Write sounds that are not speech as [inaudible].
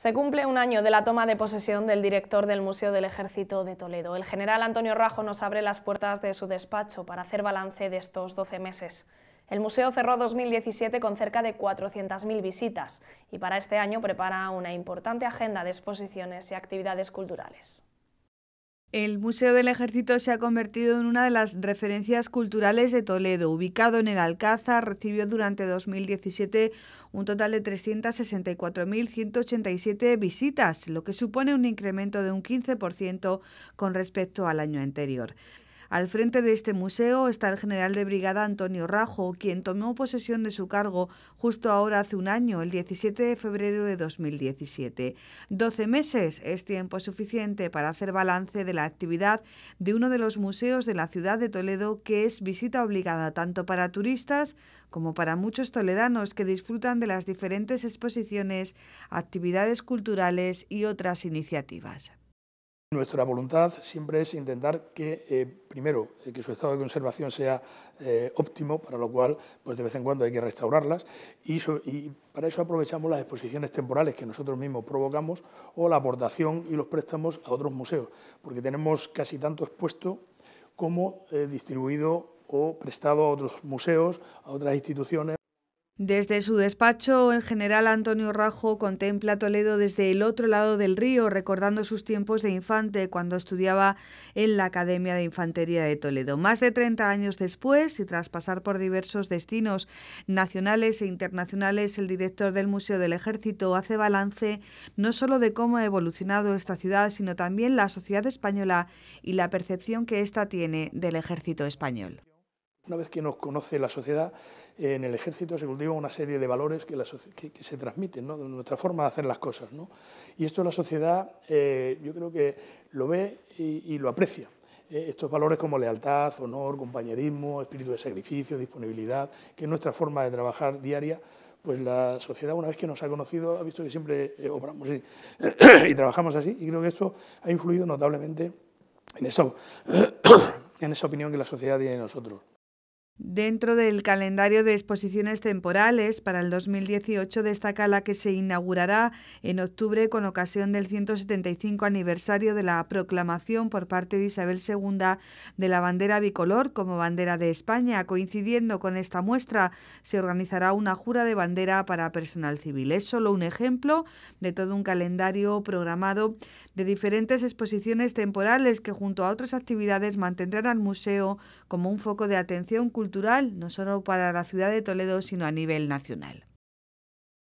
Se cumple un año de la toma de posesión del director del Museo del Ejército de Toledo. El general Antonio Rajo nos abre las puertas de su despacho para hacer balance de estos 12 meses. El museo cerró 2017 con cerca de 400.000 visitas y para este año prepara una importante agenda de exposiciones y actividades culturales. El Museo del Ejército se ha convertido en una de las referencias culturales de Toledo. Ubicado en el Alcázar, recibió durante 2017 un total de 364.187 visitas, lo que supone un incremento de un 15% con respecto al año anterior. Al frente de este museo está el general de brigada Antonio Rajo, quien tomó posesión de su cargo justo ahora hace un año, el 17 de febrero de 2017. 12 meses es tiempo suficiente para hacer balance de la actividad de uno de los museos de la ciudad de Toledo que es visita obligada tanto para turistas como para muchos toledanos que disfrutan de las diferentes exposiciones, actividades culturales y otras iniciativas. Nuestra voluntad siempre es intentar que, eh, primero, eh, que su estado de conservación sea eh, óptimo, para lo cual pues de vez en cuando hay que restaurarlas, y, para eso aprovechamos las exposiciones temporales que nosotros mismos provocamos o la aportación y los préstamos a otros museos, porque tenemos casi tanto expuesto como distribuido o prestado a otros museos, a otras instituciones. Desde su despacho, el general Antonio Rajo contempla Toledo desde el otro lado del río, recordando sus tiempos de infante cuando estudiaba en la Academia de Infantería de Toledo. Más de 30 años después, y tras pasar por diversos destinos nacionales e internacionales, el director del Museo del Ejército hace balance no solo de cómo ha evolucionado esta ciudad, sino también la sociedad española y la percepción que ésta tiene del ejército español una vez que nos conoce la sociedad, en el ejército se cultiva una serie de valores que, se transmiten, de nuestra forma de hacer las cosas. Y esto la sociedad, eh, yo creo que lo ve y, lo aprecia. Eh, estos valores como lealtad, honor, compañerismo, espíritu de sacrificio, disponibilidad, que es nuestra forma de trabajar diaria, pues la sociedad una vez que nos ha conocido ha visto que siempre eh, obramos y, [coughs] y trabajamos así y creo que esto ha influido notablemente en eso, [coughs] en esa opinión que la sociedad tiene de nosotros. Dentro del calendario de exposiciones temporales para el 2018 destaca la que se inaugurará en octubre con ocasión del 175 aniversario de la proclamación por parte de Isabel II de la bandera bicolor como bandera de España. Coincidiendo con esta muestra se organizará una jura de bandera para personal civil. Es solo un ejemplo de todo un calendario programado de diferentes exposiciones temporales que junto a otras actividades mantendrán al museo como un foco de atención cultural cultural, no solo para la ciudad de Toledo, sino a nivel nacional.